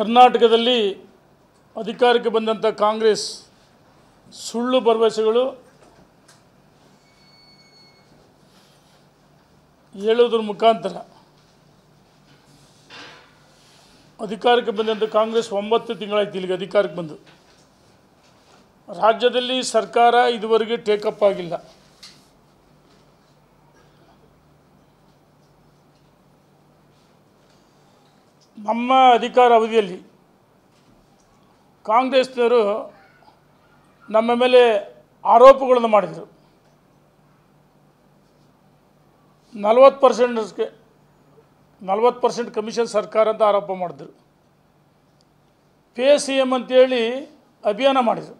ಕರ್ನಾಟಕದಲ್ಲಿ ಅಧಿಕಾರಕ್ಕೆ ಬಂದಂಥ ಕಾಂಗ್ರೆಸ್ ಸುಳ್ಳು ಭರವಸೆಗಳು ಹೇಳೋದ್ರ ಮುಖಾಂತರ ಅಧಿಕಾರಕ್ಕೆ ಬಂದಂಥ ಕಾಂಗ್ರೆಸ್ ಒಂಬತ್ತು ತಿಂಗಳಾಯ್ತು ಇಲ್ಲಿಗೆ ಅಧಿಕಾರಕ್ಕೆ ಬಂದು ರಾಜ್ಯದಲ್ಲಿ ಸರ್ಕಾರ ಇದುವರೆಗೆ ಟೇಕಪ್ ಆಗಿಲ್ಲ ನಮ್ಮ ಅಧಿಕಾರ ಅವಧಿಯಲ್ಲಿ ಕಾಂಗ್ರೆಸ್ನವರು ನಮ್ಮ ಮೇಲೆ ಆರೋಪಗಳನ್ನು ಮಾಡಿದರು ನಲ್ವತ್ತು ಪರ್ಸೆಂಟ್ಗೆ ನಲ್ವತ್ತು ಪರ್ಸೆಂಟ್ ಕಮಿಷನ್ ಸರ್ಕಾರ ಅಂತ ಆರೋಪ ಮಾಡಿದ್ರು ಪೇ ಸಿ ಎಮ್ ಅಂತೇಳಿ ಅಭಿಯಾನ ಮಾಡಿದರು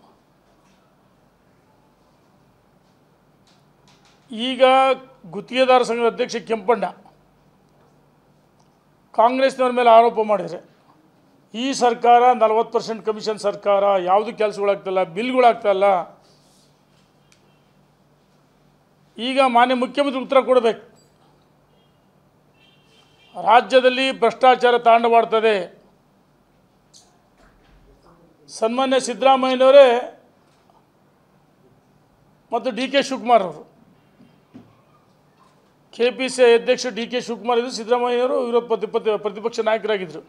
ಈಗ ಗುತ್ತಿಗೆದಾರ ಸಂಘದ ಅಧ್ಯಕ್ಷ ಕೆಂಪಣ್ಣ ಕಾಂಗ್ರೆಸ್ನವ್ರ ಮೇಲೆ ಆರೋಪ ಮಾಡಿದರೆ ಈ ಸರ್ಕಾರ ನಲವತ್ತು ಪರ್ಸೆಂಟ್ ಕಮಿಷನ್ ಸರ್ಕಾರ ಯಾವುದು ಕೆಲಸಗಳಾಗ್ತಲ್ಲ ಬಿಲ್ಗಳಾಗ್ತಲ್ಲ ಈಗ ಮಾನ್ಯ ಮುಖ್ಯಮಂತ್ರಿ ಉತ್ತರ ಕೊಡಬೇಕು ರಾಜ್ಯದಲ್ಲಿ ಭ್ರಷ್ಟಾಚಾರ ತಾಂಡವಾಡ್ತದೆ ಸನ್ಮಾನ್ಯ ಸಿದ್ದರಾಮಯ್ಯನವರೇ ಮತ್ತು ಡಿ ಕೆ ಶಿವಕುಮಾರ್ ಅವರು ಕೆ ಪಿ ಸಿ ಅಧ್ಯಕ್ಷ ಡಿ ಕೆ ಶಿವಕುಮಾರ್ ಇದ್ದರು ಸಿದ್ದರಾಮಯ್ಯವರು ವಿರೋಧ ಪ್ರತಿಪತಿ ಪ್ರತಿಪಕ್ಷ ನಾಯಕರಾಗಿದ್ದರು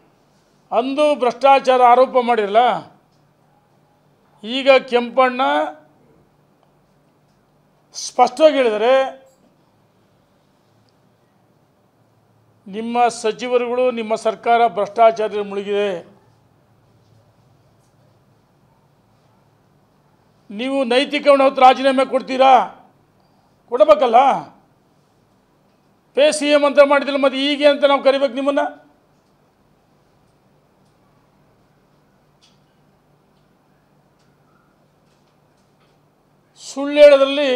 ಅಂದು ಭ್ರಷ್ಟಾಚಾರ ಆರೋಪ ಮಾಡಿರಲ್ಲ ಈಗ ಕೆಂಪಣ್ಣ ಸ್ಪಷ್ಟವಾಗಿ ಹೇಳಿದರೆ ನಿಮ್ಮ ಸಚಿವರುಗಳು ನಿಮ್ಮ ಸರ್ಕಾರ ಭ್ರಷ್ಟಾಚಾರ ಮುಳುಗಿದೆ ನೀವು ನೈತಿಕವನ್ನು ಹೊತ್ತು ರಾಜೀನಾಮೆ ಕೊಡ್ತೀರಾ ಕೊಡಬೇಕಲ್ಲ ಪೇ ಸಿ ಎಮ್ ಅಂತ ಮಾಡಿದಿಲ್ಲ ಮತ್ತು ಹೀಗೆ ಅಂತ ನಾವು ಕರಿಬೇಕು ನಿಮ್ಮನ್ನು ಸುಳ್ಳು ಹೇಳೋದ್ರಲ್ಲಿ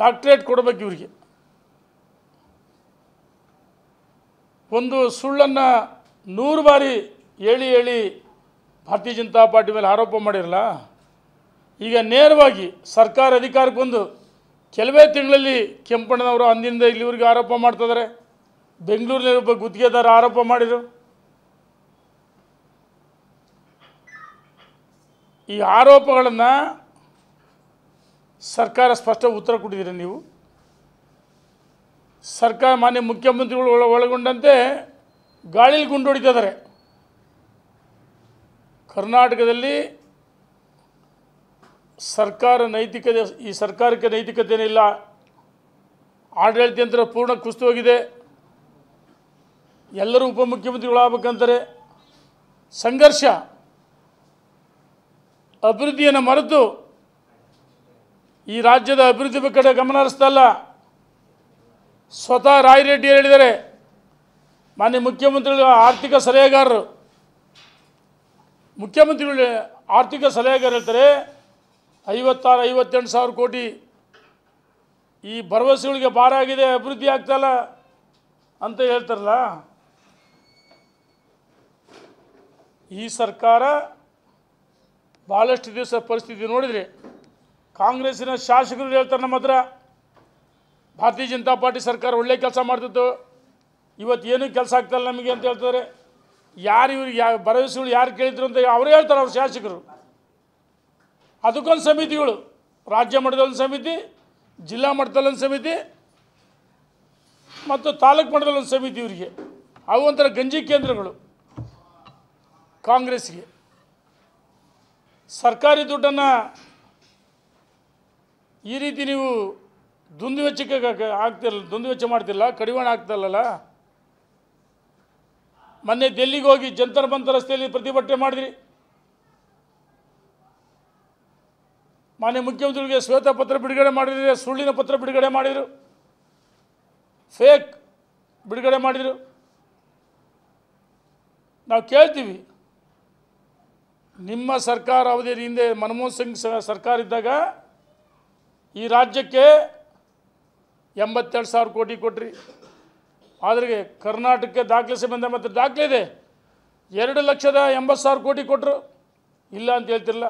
ಡಾಕ್ಟ್ರೇಟ್ ಕೊಡಬೇಕು ಇವರಿಗೆ ಒಂದು ಸುಳ್ಳನ್ನು ನೂರು ಬಾರಿ ಹೇಳಿ ಹೇಳಿ ಭಾರತೀಯ ಜನತಾ ಪಾರ್ಟಿ ಮೇಲೆ ಆರೋಪ ಮಾಡಿರಲ್ಲ ಈಗ ನೇರವಾಗಿ ಸರ್ಕಾರ ಅಧಿಕಾರಕ್ಕೆ ಬಂದು ಕೆಲವೇ ತಿಂಗಳಲ್ಲಿ ಕೆಂಪಣ್ಣನವರು ಅಂದಿನಿಂದ ಇಲ್ಲಿವರೆಗೆ ಆರೋಪ ಮಾಡ್ತಿದ್ದಾರೆ ಒಬ್ಬ ಗುತ್ತಿಗೆದಾರ ಆರೋಪ ಮಾಡಿದರು ಈ ಆರೋಪಗಳನ್ನು ಸರ್ಕಾರ ಸ್ಪಷ್ಟ ಉತ್ತರ ಕೊಟ್ಟಿದ್ದೀರಿ ನೀವು ಸರ್ಕಾರ ಮಾನ್ಯ ಮುಖ್ಯಮಂತ್ರಿಗಳು ಒಳಗೊಂಡಂತೆ ಗಾಳಿಲಿ ಗುಂಡೊಡಿತಿದ್ದಾರೆ ಕರ್ನಾಟಕದಲ್ಲಿ ಸರ್ಕಾರ ನೈತಿಕತೆ ಈ ಸರ್ಕಾರಕ್ಕೆ ಇಲ್ಲ ಆಡಳಿತ ಯಂತ್ರ ಪೂರ್ಣ ಹೋಗಿದೆ ಎಲ್ಲರೂ ಉಪಮುಖ್ಯಮಂತ್ರಿಗಳಾಗಬೇಕಂತಾರೆ ಸಂಘರ್ಷ ಅಭಿವೃದ್ಧಿಯನ್ನು ಮರೆತು ಈ ರಾಜ್ಯದ ಅಭಿವೃದ್ಧಿ ಕಡೆ ಗಮನ ಹರಿಸ್ತಲ್ಲ ಸ್ವತಃ ರಾಯರೆಡ್ಡಿ ಹೇಳಿದ್ದಾರೆ ಮಾನ್ಯ ಮುಖ್ಯಮಂತ್ರಿಗಳ ಆರ್ಥಿಕ ಸಲಹೆಗಾರರು ಮುಖ್ಯಮಂತ್ರಿಗಳ ಆರ್ಥಿಕ ಸಲಹೆಗಾರ ಹೇಳ್ತಾರೆ ಐವತ್ತಾರು ಐವತ್ತೆಂಟು ಸಾವಿರ ಕೋಟಿ ಈ ಭರವಸೆಗಳಿಗೆ ಭಾರ ಆಗಿದೆ ಅಭಿವೃದ್ಧಿ ಆಗ್ತಲ್ಲ ಅಂತ ಹೇಳ್ತಾರಲ್ಲ ಈ ಸರ್ಕಾರ ಭಾಳಷ್ಟು ದಿವಸ ಪರಿಸ್ಥಿತಿ ನೋಡಿದರೆ ಕಾಂಗ್ರೆಸ್ಸಿನ ಶಾಸಕರು ಹೇಳ್ತಾರೆ ನಮ್ಮ ಹತ್ರ ಭಾರತೀಯ ಜನತಾ ಪಾರ್ಟಿ ಸರ್ಕಾರ ಒಳ್ಳೆ ಕೆಲಸ ಮಾಡ್ತಿತ್ತು ಇವತ್ತು ಏನೂ ಕೆಲಸ ಆಗ್ತಲ್ಲ ನಮಗೆ ಅಂತ ಹೇಳ್ತಾರೆ ಯಾರು ಇವ್ರಿಗೆ ಯಾವ ಭರವಸೆಗಳು ಯಾರು ಕೇಳಿದ್ರು ಅಂತ ಅವ್ರು ಹೇಳ್ತಾರೆ ಅವ್ರ ಶಾಸಕರು ಅದಕ್ಕೊಂದು ಸಮಿತಿಗಳು ರಾಜ್ಯ ಮಟ್ಟದಲ್ಲೊಂದು ಸಮಿತಿ ಜಿಲ್ಲಾ ಮಟ್ಟದಲ್ಲೊಂದು ಸಮಿತಿ ಮತ್ತು ತಾಲೂಕು ಮಟ್ಟದಲ್ಲೊಂದು ಸಮಿತಿ ಇವರಿಗೆ ಅವು ಒಂಥರ ಗಂಜಿ ಕೇಂದ್ರಗಳು ಕಾಂಗ್ರೆಸ್ಗೆ ಸರ್ಕಾರಿ ದುಡ್ಡನ್ನು ಈ ರೀತಿ ನೀವು ದುಂದುವೆಚ್ಚಕ್ಕೆ ಆಗ್ತಿರಲ್ಲ ದುಂದುವೆಚ್ಚ ಮಾಡ್ತಿಲ್ಲ ಕಡಿವಾಣ ಆಗ್ತಿರಲ್ಲ ಮೊನ್ನೆ ಡೆಲ್ಲಿಗೆ ಹೋಗಿ ಜಂತರ್ ಬಂತ ರಸ್ತೆಯಲ್ಲಿ ಪ್ರತಿಭಟನೆ ಮಾಡಿದ್ರಿ ಮಾನ್ಯ ಮುಖ್ಯಮಂತ್ರಿಗಳಿಗೆ ಶ್ವೇತ ಪತ್ರ ಬಿಡುಗಡೆ ಮಾಡಿದರೆ ಸುಳ್ಳಿನ ಪತ್ರ ಬಿಡುಗಡೆ ಮಾಡಿದರು ಫೇಕ್ ಬಿಡುಗಡೆ ಮಾಡಿದರು ನಾವು ಕೇಳ್ತೀವಿ ನಿಮ್ಮ ಸರ್ಕಾರ ಅವಧಿಯಲ್ಲಿ ಹಿಂದೆ ಮನಮೋಹನ್ ಸಿಂಗ್ ಸರ್ಕಾರ ಇದ್ದಾಗ ಈ ರಾಜ್ಯಕ್ಕೆ ಎಂಬತ್ತೆರಡು ಸಾವಿರ ಕೋಟಿ ಕೊಟ್ಟ್ರಿ ಆದರೆ ಕರ್ನಾಟಕಕ್ಕೆ ದಾಖಲೆ ಸಂಬಂಧ ಮತ್ತು ದಾಖಲೆ ಇದೆ ಎರಡು ಲಕ್ಷದ ಎಂಬತ್ತು ಸಾವಿರ ಕೋಟಿ ಕೊಟ್ಟರು ಇಲ್ಲ ಅಂತ ಹೇಳ್ತಿರಲ್ಲ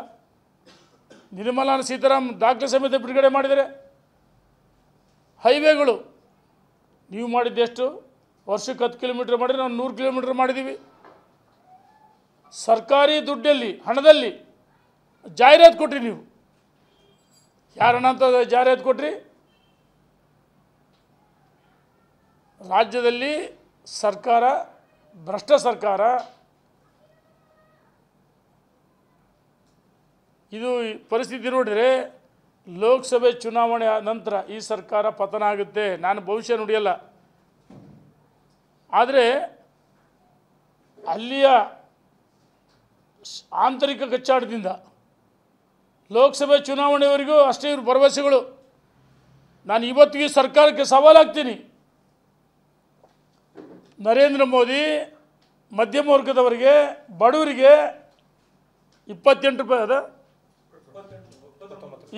ನಿರ್ಮಲಾ ಸೀತಾರಾಮ್ ದಾಖಲೆ ಸಮೇತ ಬಿಡುಗಡೆ ಮಾಡಿದರೆ ಹೈವೇಗಳು ನೀವು ಮಾಡಿದ್ದೆಷ್ಟು ವರ್ಷಕ್ಕೆ ಹತ್ತು ಕಿಲೋಮೀಟ್ರ್ ಮಾಡಿದರೆ ನಾವು ನೂರು ಕಿಲೋಮೀಟ್ರ್ ಮಾಡಿದ್ದೀವಿ ಸರ್ಕಾರಿ ದುಡ್ಡಲ್ಲಿ ಹಣದಲ್ಲಿ ಜಾಹೀರಾತು ಕೊಟ್ರಿ ನೀವು ಯಾರು ಹಣ ಅಂತ ಜಾಹೀರಾತು ಕೊಟ್ರಿ ರಾಜ್ಯದಲ್ಲಿ ಸರ್ಕಾರ ಭ್ರಷ್ಟ ಸರ್ಕಾರ ಇದು ಪರಿಸ್ಥಿತಿ ನೋಡಿದರೆ ಲೋಕಸಭೆ ಚುನಾವಣೆ ನಂತರ ಈ ಸರ್ಕಾರ ಪತನ ಆಗುತ್ತೆ ನಾನು ಭವಿಷ್ಯ ನುಡಿಯಲ್ಲ ಆದರೆ ಅಲ್ಲಿಯ ಆಂತರಿಕ ಕಚ್ಚಾಟದಿಂದ ಲೋಕಸಭೆ ಚುನಾವಣೆವರೆಗೂ ಅಷ್ಟೇ ಇವರು ಭರವಸೆಗಳು ನಾನು ಇವತ್ತಿಗೆ ಸರ್ಕಾರಕ್ಕೆ ಸವಾಲಾಗ್ತೀನಿ ನರೇಂದ್ರ ಮೋದಿ ಮಧ್ಯಮ ವರ್ಗದವರಿಗೆ ಬಡವರಿಗೆ ಇಪ್ಪತ್ತೆಂಟು ರೂಪಾಯಿ ಅದ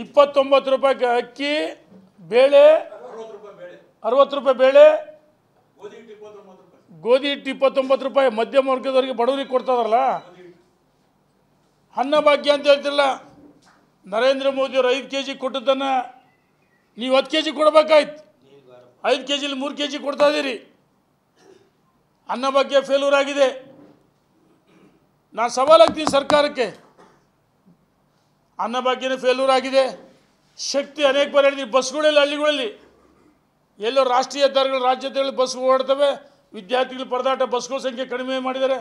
ಇಪ್ಪತ್ತೊಂಬತ್ತು ರೂಪಾಯಿ ಅಕ್ಕಿ ಬೇಳೆ ಅರವತ್ತು ರೂಪಾಯಿ ಬೇಳೆ ಗೋಧಿ ಹಿಟ್ಟು ಇಪ್ಪತ್ತೊಂಬತ್ತು ರೂಪಾಯಿ ಮಧ್ಯಮ ವರ್ಗದವರಿಗೆ ಬಡವರಿಗೆ ಕೊಡ್ತಾರಲ್ಲ ಅನ್ನಭಾಗ್ಯ ಅಂತ ಹೇಳ್ತಿಲ್ಲ ನರೇಂದ್ರ ಮೋದಿಯವರು ಐದು ಕೆ ಜಿ ಕೊಟ್ಟದ್ದನ್ನು ನೀವು ಹತ್ತು ಕೆ ಜಿ ಕೊಡ್ಬೇಕಾಯ್ತು ಐದು ಕೆ ಜಿಲಿ ಮೂರು ಕೆ ಜಿ ಕೊಡ್ತಾ ಇದ್ದೀರಿ ಅನ್ನಭಾಗ್ಯ ಫೇಲ್ಯೂರ್ ಆಗಿದೆ ನಾನು ಸವಾಲಾಗ್ತೀನಿ ಸರ್ಕಾರಕ್ಕೆ ಅನ್ನಭಾಗ್ಯನೇ ಫೇಲ್ಯೂರ್ ಆಗಿದೆ ಶಕ್ತಿ ಅನೇಕ ಬಾರಿ ಹೇಳಿದ್ವಿ ಬಸ್ಗಳಲ್ಲಿ ಹಳ್ಳಿಗಳಲ್ಲಿ ಎಲ್ಲೋ ರಾಷ್ಟ್ರೀಯ ಹೆದ್ದಾರಿಗಳು ರಾಜ್ಯ ಬಸ್ ಓಡ್ತವೆ ವಿದ್ಯಾರ್ಥಿಗಳು ಪರದಾಟ ಬಸ್ಗಳ ಸಂಖ್ಯೆ ಕಡಿಮೆ ಮಾಡಿದ್ದಾರೆ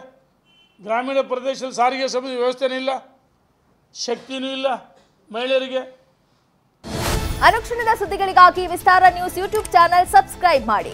ಗ್ರಾಮೀಣ ಪ್ರದೇಶದಲ್ಲಿ ಸಾರಿಗೆ ಸಂಬಂಧ ವ್ಯವಸ್ಥೆನೂ ಇಲ್ಲ ಶಕ್ತಿನೂ ಇಲ್ಲ ಮಹಿಳೆಯರಿಗೆ ಅನುಕ್ಷಣದ ಸುದ್ದಿಗಳಿಗಾಗಿ Vistara news YouTube channel subscribe ಮಾಡಿ